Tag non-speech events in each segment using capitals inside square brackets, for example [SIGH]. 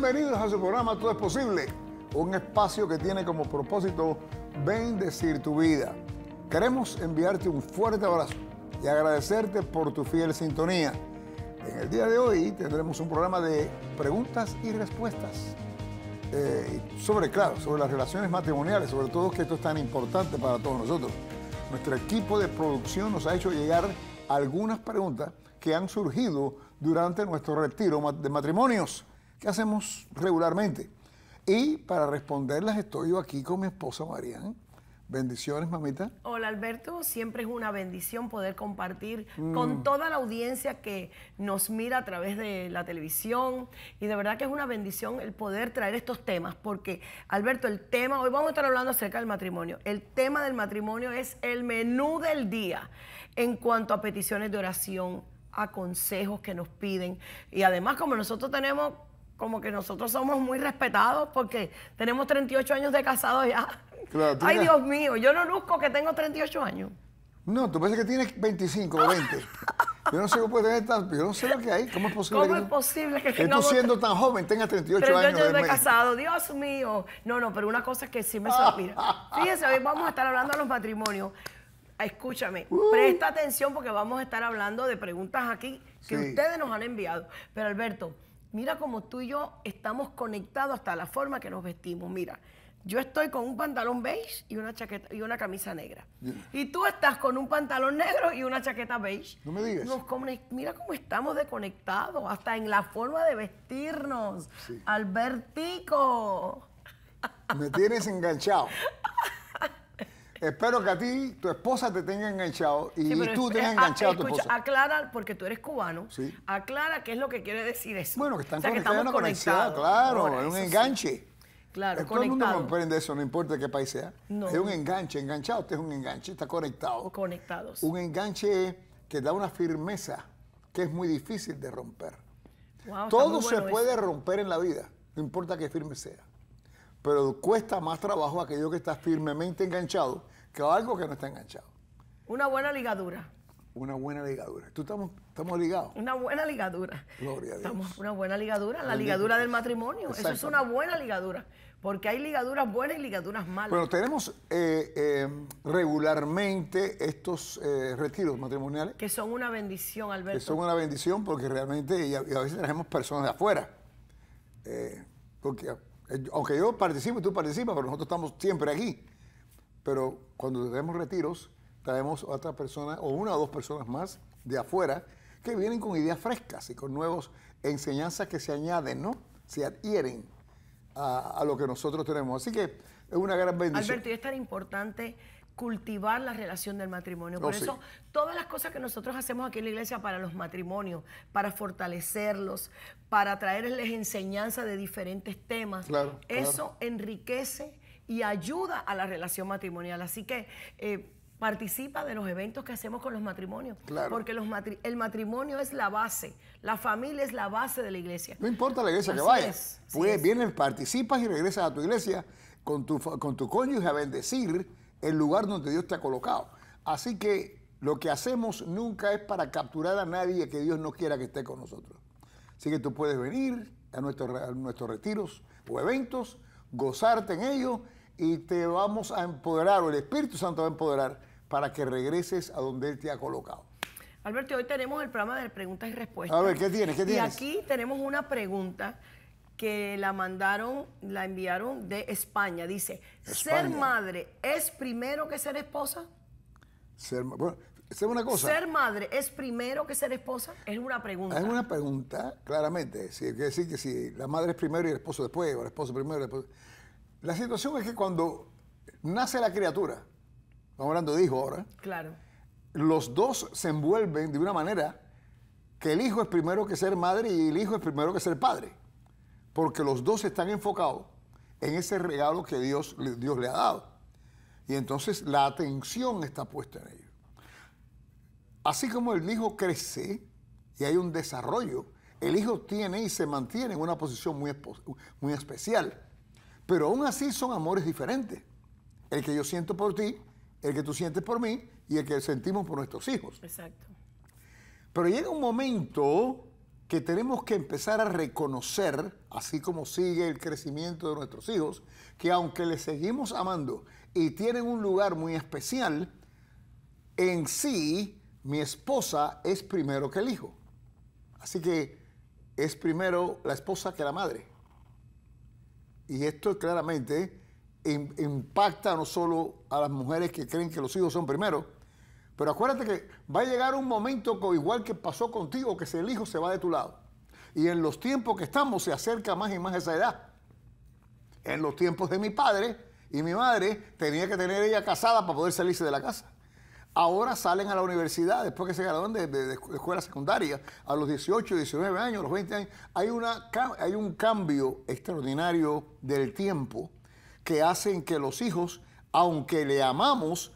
Bienvenidos a su programa Todo es Posible, un espacio que tiene como propósito bendecir tu vida. Queremos enviarte un fuerte abrazo y agradecerte por tu fiel sintonía. En el día de hoy tendremos un programa de preguntas y respuestas eh, sobre, claro, sobre las relaciones matrimoniales, sobre todo que esto es tan importante para todos nosotros. Nuestro equipo de producción nos ha hecho llegar algunas preguntas que han surgido durante nuestro retiro de matrimonios que hacemos regularmente. Y para responderlas estoy yo aquí con mi esposa María. Bendiciones, mamita. Hola, Alberto. Siempre es una bendición poder compartir mm. con toda la audiencia que nos mira a través de la televisión. Y de verdad que es una bendición el poder traer estos temas, porque, Alberto, el tema, hoy vamos a estar hablando acerca del matrimonio. El tema del matrimonio es el menú del día en cuanto a peticiones de oración, a consejos que nos piden. Y además, como nosotros tenemos como que nosotros somos muy respetados porque tenemos 38 años de casado ya. Ay, Dios mío, yo no luzco que tengo 38 años. No, tú piensas que tienes 25 o 20. [LAUGHS] Yo no sé cómo puede tener yo no sé lo que hay. ¿Cómo es posible? ¿Cómo es posible que, tú siendo tan joven tengas 38 años? 38 de, de casado, Dios mío. No, no, pero una cosa es que sí me sorprende. [LAUGHS] Fíjense, hoy vamos a estar hablando de los matrimonios. Escúchame, uh. presta atención porque vamos a estar hablando de preguntas aquí que ustedes nos han enviado. Pero Alberto, Mira como tú y yo estamos conectados hasta la forma que nos vestimos. Mira, yo estoy con un pantalón beige y una chaqueta y una camisa negra. Y tú estás con un pantalón negro y una chaqueta beige. No me digas. mira cómo estamos desconectados, hasta en la forma de vestirnos. Albertico. Me tienes enganchado. [LAUGHS] Espero que a ti, tu esposa te tenga enganchado y, tú tengas ah, enganchado a, tu esposa. Aclara, porque tú eres cubano, aclara qué es lo que quiere decir eso. Bueno, que están o conectados, claro, es un enganche. Claro, eh, Todo mundo comprende eso, no importa qué país sea. Es un enganche, enganchado, usted es un enganche, está conectado. Conectados. Un enganche que da una firmeza que es muy difícil de romper. Todo se puede romper en la vida, no importa qué firme sea pero cuesta más trabajo aquello que está firmemente enganchado que algo que no está enganchado. Una buena ligadura. Una buena ligadura. Tú estamos, estamos ligados. Una buena ligadura. Gloria a Dios. Estamos una buena ligadura, la ligadura del matrimonio. Eso es una buena ligadura. Porque hay ligaduras buenas y ligaduras malas. Bueno, tenemos eh, em, regularmente estos eh, retiros matrimoniales. Que son una bendición, Alberto. Que son una bendición porque realmente, y a, veces traemos personas de afuera. Eh, porque eh, aunque yo participo y tú participas, pero nosotros estamos siempre aquí. Pero cuando tenemos retiros, traemos otra persona o una o dos personas más de afuera que vienen con ideas frescas y con nuevas enseñanzas que se añaden, ¿no? Se adhieren a, lo que nosotros tenemos. Así que es una gran bendición. Alberto, y es importante cultivar la relación del matrimonio. Oh, Por eso, todas las cosas que nosotros hacemos aquí en la iglesia para los matrimonios, para fortalecerlos, para traerles enseñanza de diferentes temas, eso enriquece y ayuda a la relación matrimonial. Así que eh, participa de los eventos que hacemos con los matrimonios. Porque el matrimonio es la base, la familia es la base de la iglesia. No importa la iglesia que vayas, pues vienes, participas y regresas a tu iglesia con tu, con tu cónyuge a bendecir el lugar donde Dios te ha colocado. Así que lo que hacemos nunca es para capturar a nadie que Dios no quiera que esté con nosotros. Así que tú puedes venir a, nuestros, retiros o eventos, gozarte en ellos y te vamos a empoderar, o el Espíritu Santo va a empoderar para que regreses a donde Él te ha colocado. Alberto, hoy tenemos el programa de preguntas y respuestas. A ver, ¿qué tienes? ¿Qué Y aquí tenemos una pregunta que la mandaron, la enviaron de España. Dice, ¿ser madre es primero que ser esposa? Ser, bueno, es una cosa. ¿Ser madre es primero que ser esposa? Es una pregunta. Es una pregunta, claramente. Sí, que decir que si la madre es primero y el esposo después, o el esposo primero y La situación es que cuando nace la criatura, estamos hablando de hijo ahora, claro. los dos se envuelven de una manera que el hijo es primero que ser madre y el hijo es primero que ser padre porque los dos están enfocados en ese regalo que Dios, Dios le ha dado. Y entonces la atención está puesta en ello. Así como el hijo crece y hay un desarrollo, el hijo tiene y se mantiene en una posición muy, muy especial. Pero aún así son amores diferentes. El que yo siento por ti, el que tú sientes por mí y el que sentimos por nuestros hijos. Exacto. Pero llega un momento que tenemos que empezar a reconocer, así como sigue el crecimiento de nuestros hijos, que aunque les seguimos amando y tienen un lugar muy especial, en sí mi esposa es primero que el hijo. Así que es primero la esposa que la madre. Y esto claramente impacta no solo a las mujeres que creen que los hijos son primero, pero acuérdate que va a llegar un momento igual que pasó contigo, que el hijo se va de tu lado. Y en los tiempos que estamos se acerca más y más esa edad. En los tiempos de mi padre y mi madre tenía que tener ella casada para poder salirse de la casa. Ahora salen a la universidad, después que se gradúan de, escuela secundaria, a los 18, 19 años, los 20 años, hay, una, hay un cambio extraordinario del tiempo que hace que los hijos, aunque le amamos,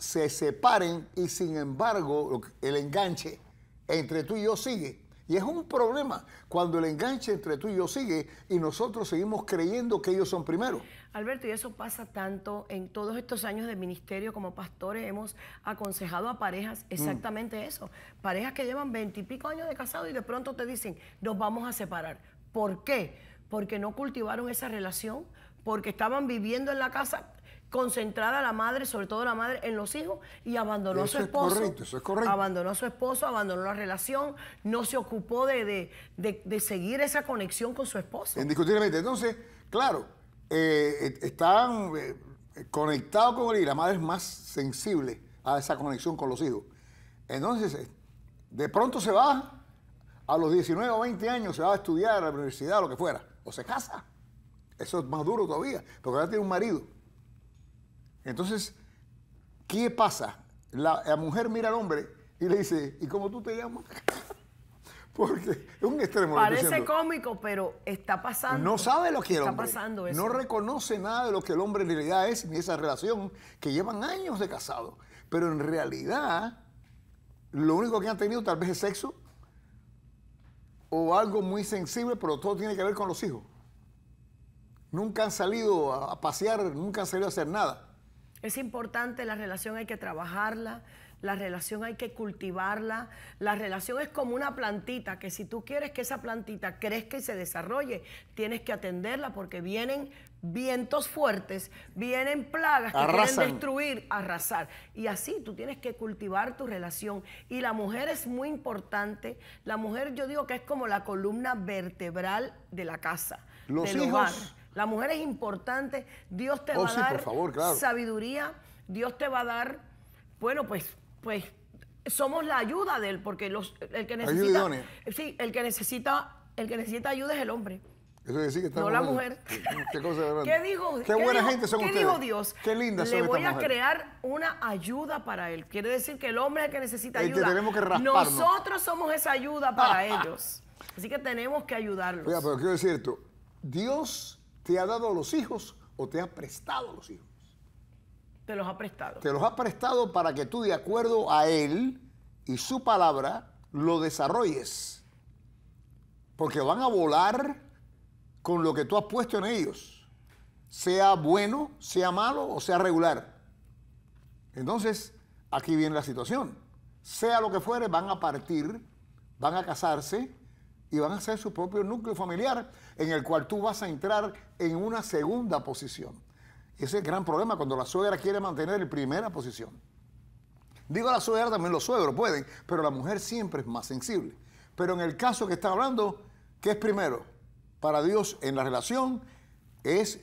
se separen y sin embargo el enganche entre tú y yo sigue. Y es un problema cuando el enganche entre tú y yo sigue y nosotros seguimos creyendo que ellos son primero. Alberto, y eso pasa tanto en todos estos años de ministerio como pastores. Hemos aconsejado a parejas mm. exactamente eso. Parejas que llevan veintipico años de casado y de pronto te dicen, nos vamos a separar. ¿Por qué? Porque no cultivaron esa relación, porque estaban viviendo en la casa concentrada la madre, sobre todo la madre, en los hijos y abandonó a su esposo. Es correcto, eso es correcto. Abandonó a su esposo, abandonó la relación, no se ocupó de, seguir esa conexión con su esposo. Indiscutiblemente. Entonces, claro, eh, eh, están eh, conectados con él y la madre es más sensible a esa conexión con los hijos. Entonces, de pronto se va a los 19 o 20 años, se va a estudiar a la universidad, lo que fuera, o se casa. Eso es más duro todavía, porque ahora tiene un marido. Entonces, ¿qué pasa? La, mujer mira al hombre y le dice, ¿y cómo tú te llamas? [LAUGHS] Porque es un extremo. Parece cómico, pero está pasando. No sabe lo que el está Pasando No reconoce nada de lo que el hombre en realidad es, ni esa relación, que llevan años de casado. Pero en realidad, lo único que han tenido tal vez es sexo o algo muy sensible, pero todo tiene que ver con los hijos. Nunca han salido a pasear, nunca han salido a hacer nada. Es importante, la relación hay que trabajarla, la relación hay que cultivarla, la relación es como una plantita que si tú quieres que esa plantita crezca y se desarrolle, tienes que atenderla porque vienen vientos fuertes, vienen plagas que quieren destruir, arrasar. Y así tú tienes que cultivar tu relación. Y la mujer es muy importante. La mujer yo digo que es como la columna vertebral de la casa. Los del hijos. La mujer es importante. Dios te oh, va a dar sabiduría. Dios te va a dar, bueno, pues, pues somos la ayuda de él, porque los, el que necesita, ayuda sí, el que necesita, el que necesita ayuda es el hombre. Eso decir que está no la mujer. Qué, cosa ¿Qué dijo? Qué, buena gente son ¿qué Dijo Dios? Qué Le voy a crear una ayuda para él. Quiere decir que el hombre es el que necesita este, ayuda. Nosotros somos esa ayuda para [LAUGHS] ellos. Así que tenemos que ayudarlos. Oiga, pero quiero decir esto. Dios te ha dado los hijos o te ha prestado los hijos. Te los ha prestado. Te los ha prestado para que tú de acuerdo a Él y su palabra lo desarrolles. Porque van a volar con lo que tú has puesto en ellos. Sea bueno, sea malo o sea regular. Entonces, aquí viene la situación. Sea lo que fuere, van a partir, van a casarse y van a ser su propio núcleo familiar en el cual tú vas a entrar en una segunda posición. Ese es el gran problema cuando la suegra quiere mantener la primera posición. Digo la suegra, también los suegros pueden, pero la mujer siempre es más sensible. Pero en el caso que está hablando, ¿qué es primero? Para Dios en la relación es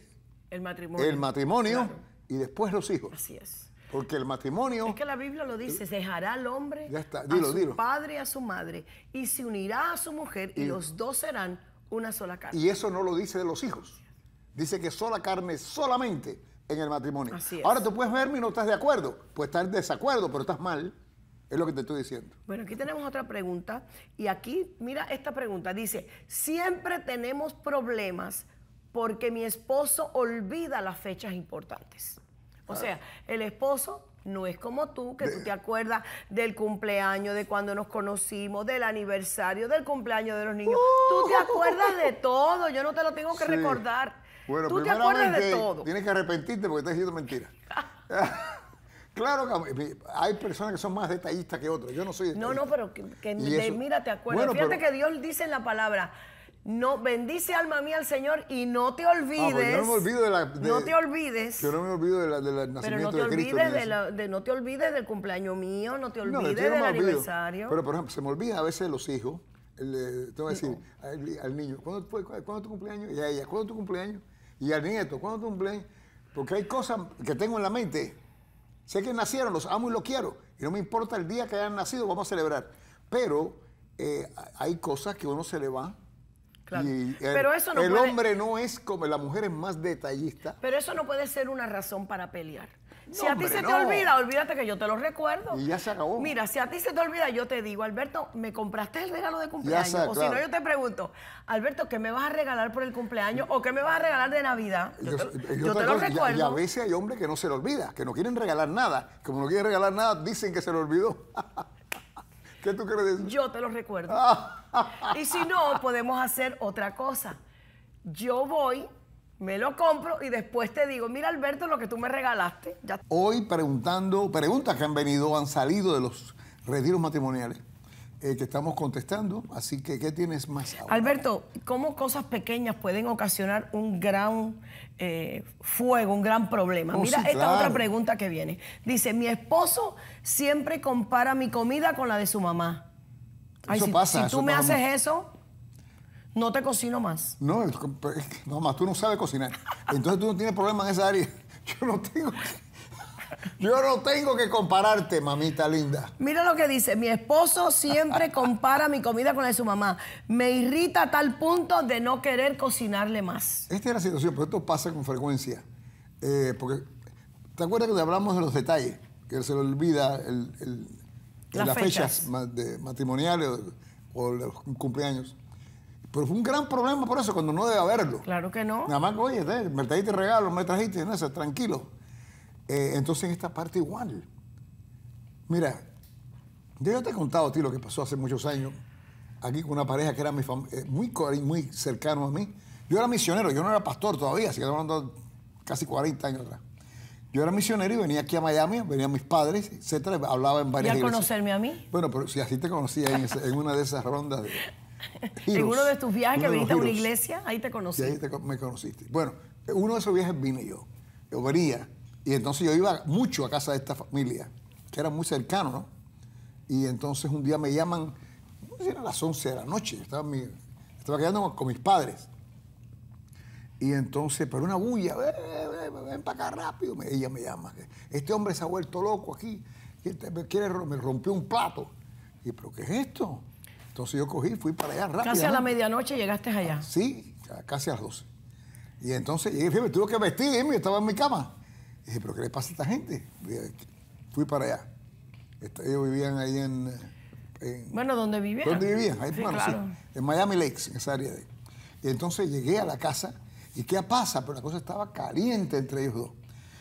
el matrimonio, el matrimonio y después los hijos. Así es. Porque el matrimonio... Es que la Biblia lo dice, eh, dejará al hombre a su padre y a su madre, y se unirá a su mujer, y, los dos serán una sola carne. Y eso no lo dice de los hijos. Dice que sola carne solamente en el matrimonio. Ahora tú puedes verme y no estás de acuerdo. Puedes estar en desacuerdo, pero estás mal. Es lo que te estoy diciendo. Bueno, aquí tenemos otra pregunta. Y aquí, mira esta pregunta. Dice, siempre tenemos problemas porque mi esposo olvida las fechas importantes. O sea, el esposo no es como tú, que tú te acuerdas del cumpleaños, de cuando nos conocimos, del aniversario, del cumpleaños de los niños. ¡Oh! tú te acuerdas de todo, yo no te lo tengo que recordar. Bueno, tú te acuerdas de todo. Tienes que arrepentirte porque estás diciendo mentiras. [LAUGHS] Claro que hay personas que son más detallistas que otras. Yo no soy detallista. No, no, pero que, mira te acuerdas. Fíjate que Dios dice en la palabra, no, bendice alma mía al Señor y no te olvides. Ah, pues yo no me olvido de la. no te olvides. Yo no me olvido del de de nacimiento pero no te de Cristo. De la, no te olvides del cumpleaños mío, no te olvides del aniversario. Pero por ejemplo, se me olvida a veces los hijos. Eh, te voy a decir al, niño, ¿cuándo, fue, ¿cuándo tu cumpleaños? Y a ella, ¿cuándo tu cumpleaños? Y al nieto, ¿cuándo tu cumpleaños? Porque hay cosas que tengo en la mente. Sé que nacieron, los amo y los quiero. Y no me importa el día que hayan nacido, vamos a celebrar. Pero eh, hay cosas que uno se le va el, pero eso el hombre no es como la mujer es más detallista. Pero eso no puede ser una razón para pelear. si a ti se te olvida, olvídate que yo te lo recuerdo. Y ya se acabó. Mira, si a ti se te olvida, yo te digo, Alberto, me compraste el regalo de cumpleaños. o si no, yo te pregunto, Alberto, ¿qué me vas a regalar por el cumpleaños o qué me vas a regalar de Navidad? Yo, te, lo recuerdo. Y a veces hay hombres que no se le olvida, que no quieren regalar nada. Como no quieren regalar nada, dicen que se lo olvidó. [LAUGHS] ¿Qué tú quieres decir? Yo te lo recuerdo. Ah. y si no, podemos hacer otra cosa. Yo voy, me lo compro y después te digo, mira Alberto, lo que tú me regalaste. Hoy preguntando, preguntas que han venido, han salido de los retiros matrimoniales que eh, estamos contestando. Así que, ¿qué tienes más Alberto, ¿cómo cosas pequeñas pueden ocasionar un gran eh, fuego, un gran problema? Oh, Mira esta es otra pregunta que viene. Dice, mi esposo siempre compara mi comida con la de su mamá. eso pasa. Si tú me haces eso, no te cocino más. No, no más, tú no sabes cocinar. Entonces tú no tienes problema en esa área. [LAUGHS] Yo no tengo... Yo no tengo que compararte, mamita linda. Mira lo que dice. Mi esposo siempre [LAUGHS] compara mi comida con la de su mamá. Me irrita a tal punto de no querer cocinarle más. Esta es la situación, pero esto pasa con frecuencia. Eh, porque, ¿te acuerdas que hablamos de los detalles? Que se le olvida el, las, fechas, de matrimoniales o, los cumpleaños. Pero fue un gran problema por eso, cuando no debe haberlo. Claro que no. Nada más, oye, me trajiste regalo, me trajiste, no tranquilo. Eh, entonces en esta parte igual. Mira, yo te he contado a ti lo que pasó hace muchos años, aquí con una pareja que era mi eh, muy, muy cercano a mí. Yo era misionero, yo no era pastor todavía, así que estamos hablando casi 40 años atrás. Yo era misionero y venía aquí a Miami, venían mis padres, etcétera, hablaba en varias ¿Y al conocerme a mí? Bueno, pero si así te conocía en, una de esas rondas de, [LAUGHS] en uno de tus viajes que viniste a una iglesia, ahí te conocí. Y ahí te, me conociste. Bueno, uno de esos viajes vine yo. Yo venía y entonces yo iba mucho a casa de esta familia, que era muy cercano, ¿no? Y entonces un día me llaman, no sé, las 11 de la noche, estaba, quedando con mis padres. Y entonces, pero una bulla, ven, para acá rápido, ella me llama. Este hombre se ha vuelto loco aquí, me, quiere, me rompió un plato. Y, ¿pero qué es esto? Entonces yo cogí, fui para allá rápido. Casi a la medianoche llegaste allá. Sí, casi a las 12. Y entonces me tuve que vestir, estaba en mi cama dije, ¿pero qué le pasa a esta gente? Fui para allá. Este, ellos vivían ahí en. bueno, ¿dónde vivían? ¿Dónde vivían? Ahí, en Miami Lakes, en esa área de. Y entonces llegué a la casa y ¿qué pasa? Pero la cosa estaba caliente entre ellos dos.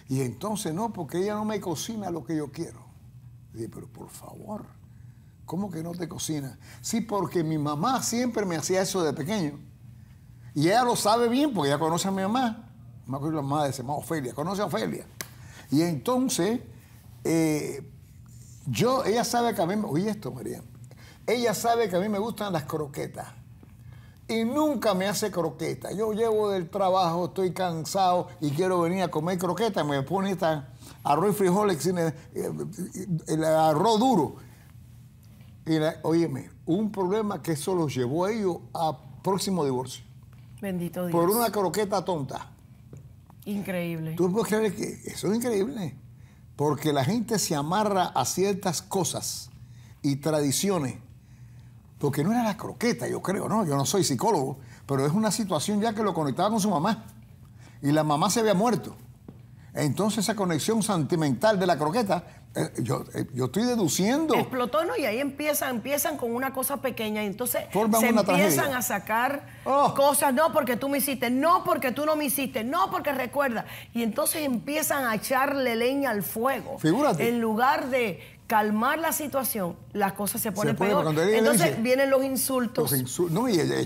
Y entonces, no, porque ella no me cocina lo que yo quiero. dije, pero por favor, ¿cómo que no te cocina? Sí, porque mi mamá siempre me hacía eso de pequeño. Y ella lo sabe bien porque ella conoce a mi mamá. Me acuerdo la mamá de ese, Ofelia, conoce a Ofelia. Y entonces, eh, yo, ella sabe que a mí, oye esto, María, ella sabe que a mí me gustan las croquetas. Y nunca me hace croqueta. Yo llevo del trabajo, estoy cansado y quiero venir a comer croquetas. Me pone esta arroz y frijoles, eh, el, arroz duro. Y un problema que eso los llevó a ellos a próximo divorcio. Bendito Dios. Por una croqueta tonta. Increíble. Tú puedes creer que eso es increíble. Porque la gente se amarra a ciertas cosas y tradiciones. Porque no era la croqueta, yo creo, ¿no? Yo no soy psicólogo, pero es una situación ya que lo conectaba con su mamá. Y la mamá se había muerto. Entonces esa conexión sentimental de la croqueta eh, yo, eh, yo, estoy deduciendo. Explotó, ¿no? Y ahí empiezan, empiezan con una cosa pequeña y entonces se empiezan a sacar oh. cosas, no porque tú me hiciste, no porque tú no me hiciste, no porque recuerda. Y entonces empiezan a echarle leña al fuego. Figúrate. En lugar de calmar la situación, las cosas se pone peor. Entonces vienen los insultos,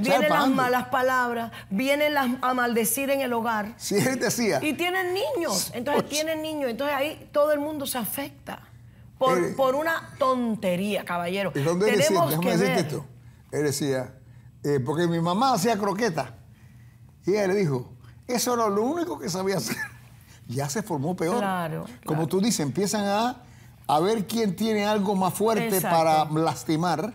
vienen las malas palabras, vienen las a maldecir en el hogar. Sí, él decía. Y tienen niños, entonces tienen niños, entonces ahí todo el mundo se afecta por, eh, una tontería, caballero. ¿Y Tenemos decía, que Él decía, eh, porque mi mamá hacía croqueta y él le dijo, eso era lo único que sabía hacer. [LAUGHS] ya se formó peor. Claro, Como tú dices, empiezan a a ver quién tiene algo más fuerte para lastimar.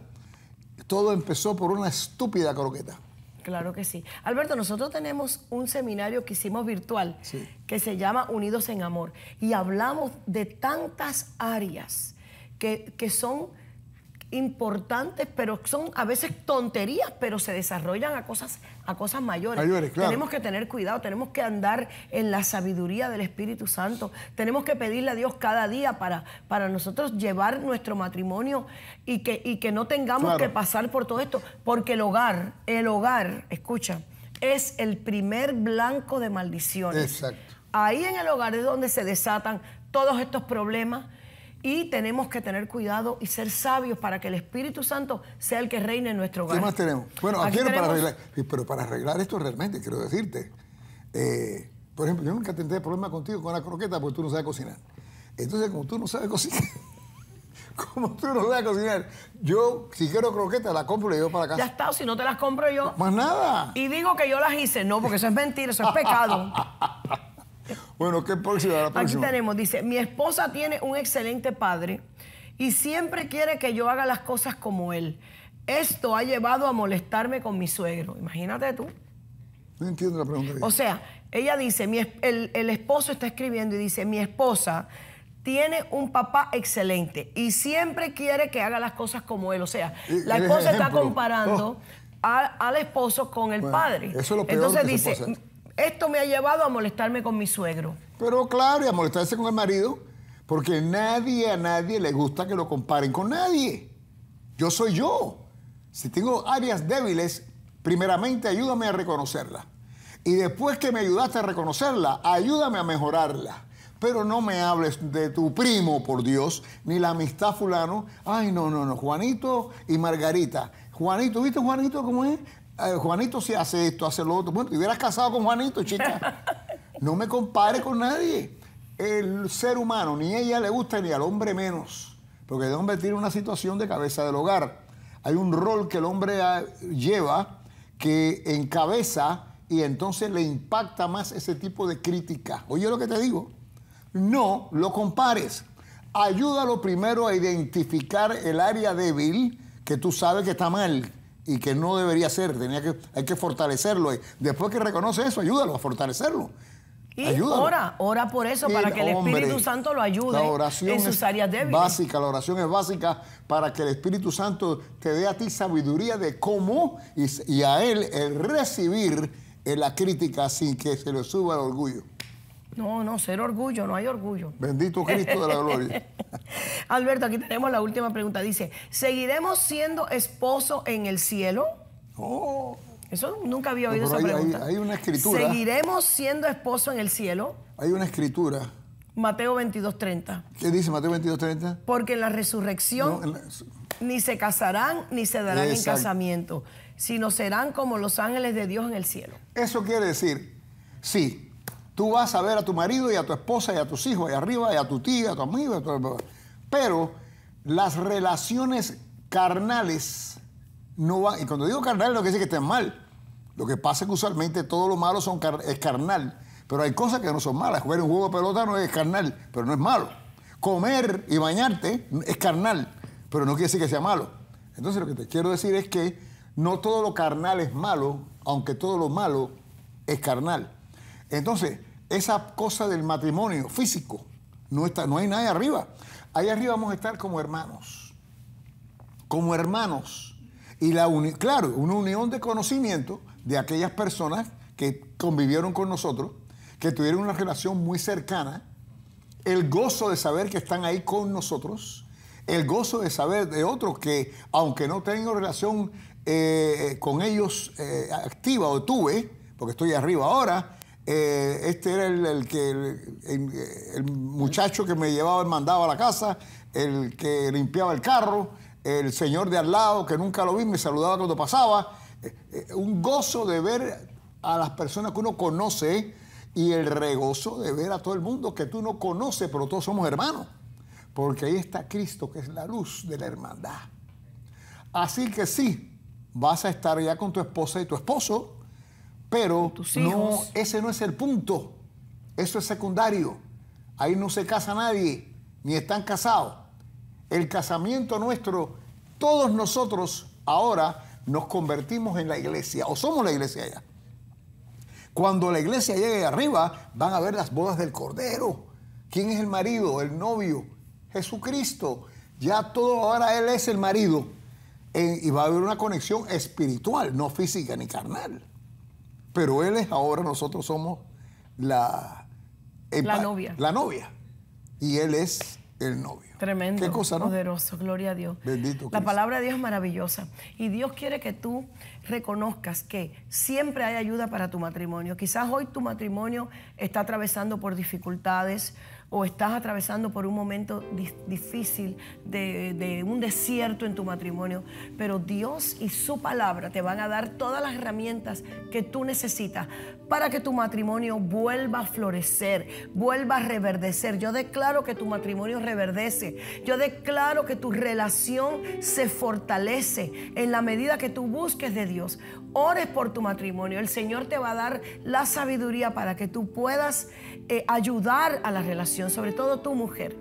Todo empezó por una estúpida croqueta. Claro que sí. Alberto, nosotros tenemos un seminario que hicimos virtual que se llama Unidos en Amor y hablamos de tantas áreas que, que son importantes, pero son a veces tonterías, pero se desarrollan a cosas, a cosas mayores. Tenemos que tener cuidado, tenemos que andar en la sabiduría del Espíritu Santo, tenemos que pedirle a Dios cada día para, para nosotros llevar nuestro matrimonio y que, que no tengamos que pasar por todo esto, porque el hogar, el hogar, escucha, es el primer blanco de maldiciones. Exacto. Ahí en el hogar es donde se desatan todos estos problemas, y tenemos que tener cuidado y ser sabios para que el Espíritu Santo sea el que reine en nuestro hogar. ¿Qué más tenemos? Bueno, aquí, tenemos... para arreglar, pero para arreglar esto realmente, quiero decirte, eh, por ejemplo, yo nunca tendré problema contigo con la croqueta porque tú no sabes cocinar. Entonces, como tú no sabes cocinar, [LAUGHS] como tú no sabes cocinar, yo si quiero croquetas la compro y la llevo para casa. Ya está, si no te las compro yo. Más nada. Y digo que yo las hice, no, porque eso es mentira, eso es pecado. [LAUGHS] [LAUGHS] Bueno, ¿qué próxima? Aquí tenemos, dice, mi esposa tiene un excelente padre y siempre quiere que yo haga las cosas como él. Esto ha llevado a molestarme con mi suegro. Imagínate tú. No entiendo la pregunta. O sea, ella dice, el, esposo está escribiendo y dice, mi esposa tiene un papá excelente y siempre quiere que haga las cosas como él. O sea, la esposa está comparando oh. al esposo con el padre. Eso es lo Entonces que dice, esto me ha llevado a molestarme con mi suegro. Pero claro, y a molestarse con el marido, porque nadie a nadie le gusta que lo comparen con nadie. Yo soy yo. Si tengo áreas débiles, primeramente ayúdame a reconocerla. Y después que me ayudaste a reconocerla, ayúdame a mejorarla. Pero no me hables de tu primo, por Dios, ni la amistad fulano. Ay, no, no, no, Juanito y Margarita. Juanito, ¿viste Juanito cómo es? Eh, Juanito si hace esto, hace lo otro. Bueno, te hubieras casado con Juanito, chica. [LAUGHS] No me compares con nadie. El ser humano, ni ella le gusta ni al hombre menos, porque el hombre tiene una situación de cabeza del hogar. Hay un rol que el hombre ah, lleva que encabeza y entonces le impacta más ese tipo de crítica. Oye lo que te digo, no lo compares. Ayúdalo primero a identificar el área débil que tú sabes que está mal y que no debería ser, tenía que, hay que fortalecerlo. Después que reconoce eso, ayúdalo a fortalecerlo. Y ora, ora por eso, para que el Espíritu Santo lo ayude en sus áreas débiles. Básica, la oración es básica para que el Espíritu Santo te dé a ti sabiduría de cómo y, a él el recibir la crítica sin que se le suba el orgullo. No, no, ser orgullo, no hay orgullo. Bendito Cristo de la gloria. [LAUGHS] Alberto, aquí tenemos la última pregunta. Dice, ¿seguiremos siendo esposos en el cielo? Oh. Eso nunca había oído esa pregunta. Hay, una escritura. ¿Seguiremos siendo esposos en el cielo? Hay una escritura. Mateo 22.30. ¿Qué dice Mateo 22.30? Porque en la resurrección ni se casarán ni se darán en casamiento, sino serán como los ángeles de Dios en el cielo. Eso quiere decir, sí, Tú vas a ver a tu marido y a tu esposa y a tus hijos y arriba y a tu tía, a tu amigo. Pero las relaciones carnales no van. Y cuando digo carnal, no quiere decir que estén mal. Lo que pasa es que usualmente todo lo malo son es carnal. Pero hay cosas que no son malas. Jugar un juego de pelota no es carnal, pero no es malo. Comer y bañarte es carnal, pero no quiere decir que sea malo. Entonces lo que te quiero decir es que no todo lo carnal es malo, aunque todo lo malo es carnal. Entonces, esa cosa del matrimonio físico, no, está, no hay nadie arriba. Ahí arriba vamos a estar como hermanos. Como hermanos. Y la claro, una unión de conocimiento de aquellas personas que convivieron con nosotros, que tuvieron una relación muy cercana, el gozo de saber que están ahí con nosotros, el gozo de saber de otros que, aunque no tengo relación eh, eh, con ellos eh, activa o tuve, porque estoy arriba ahora, eh, este era el, que el, muchacho que me llevaba y mandaba a la casa, el que limpiaba el carro, el señor de al lado que nunca lo vi, me saludaba cuando pasaba. Eh, eh, un gozo de ver a las personas que uno conoce y el regozo de ver a todo el mundo que tú no conoces, pero todos somos hermanos. Porque ahí está Cristo, que es la luz de la hermandad. Así que sí, vas a estar ya con tu esposa y tu esposo pero no, ese no es el punto. Eso es secundario. Ahí no se casa nadie, ni están casados. El casamiento nuestro, todos nosotros ahora nos convertimos en la iglesia, o somos la iglesia ya. Cuando la iglesia llegue arriba, van a ver las bodas del Cordero. ¿Quién es el marido? El novio. Jesucristo. Ya todo ahora Él es el marido. Eh, y va a haber una conexión espiritual, no física ni carnal. Pero él es ahora, nosotros somos la... La novia. La novia. Y él es el novio. Tremendo. Qué cosa, ¿no? Poderoso, gloria a Dios. Bendito. La palabra de Dios es maravillosa. Y Dios quiere que tú reconozcas que siempre hay ayuda para tu matrimonio. Quizás hoy tu matrimonio está atravesando por dificultades, o estás atravesando por un momento difícil de, un desierto en tu matrimonio, pero Dios y su palabra te van a dar todas las herramientas que tú necesitas para que tu matrimonio vuelva a florecer, vuelva a reverdecer. Yo declaro que tu matrimonio reverdece. Yo declaro que tu relación se fortalece en la medida que tú busques de Dios. Ores por tu matrimonio. El Señor te va a dar la sabiduría para que tú puedas eh, ayudar a la relación sobre todo tu mujer.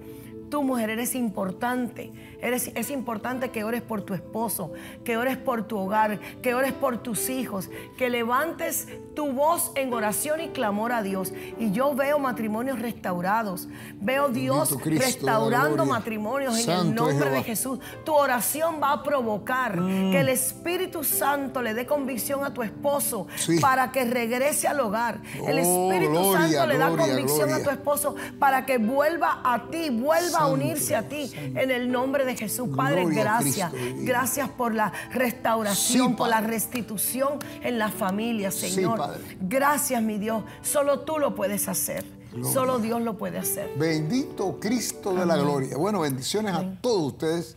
Tu mujer eres importante es importante que ores por tu esposo, que ores por tu hogar, que ores por tus hijos, que levantes tu voz en oración y clamor a Dios. Y yo veo matrimonios restaurados. Veo Dios restaurando matrimonios en el nombre de Jesús. Tu oración va a provocar mm. que el Espíritu Santo le dé convicción a tu esposo para que regrese al hogar. Oh, el Espíritu Santo le da convicción a tu esposo para que vuelva a ti, vuelva a unirse a ti en el nombre de Jesús. Padre, gracias. gracias por la restauración, por la restitución en la familia, Señor. Gracias, mi Dios. Solo tú lo puedes hacer. Solo Dios lo puede hacer. Bendito Cristo de la gloria. Bueno, bendiciones a todos ustedes.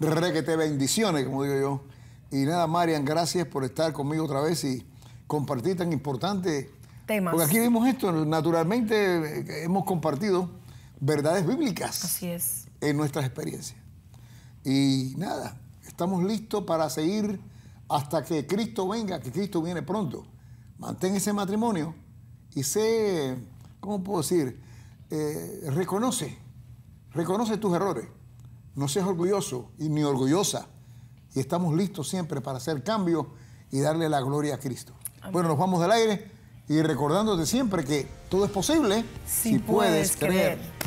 Re que te bendiciones, como digo yo. Y nada, Marian, gracias por estar conmigo otra vez y compartir tan importante temas. Porque aquí vimos esto, naturalmente eh, hemos compartido verdades bíblicas. Así es. En nuestras experiencias. Y nada, estamos listos para seguir hasta que Cristo venga, que Cristo viene pronto. Mantén ese matrimonio y sé, ¿cómo puedo decir? Eh, reconoce, reconoce tus errores. No seas orgulloso y ni orgullosa. Y estamos listos siempre para hacer cambios y darle la gloria a Cristo. Bueno, nos vamos del aire y recordándote siempre que todo es posible si, puedes, creer.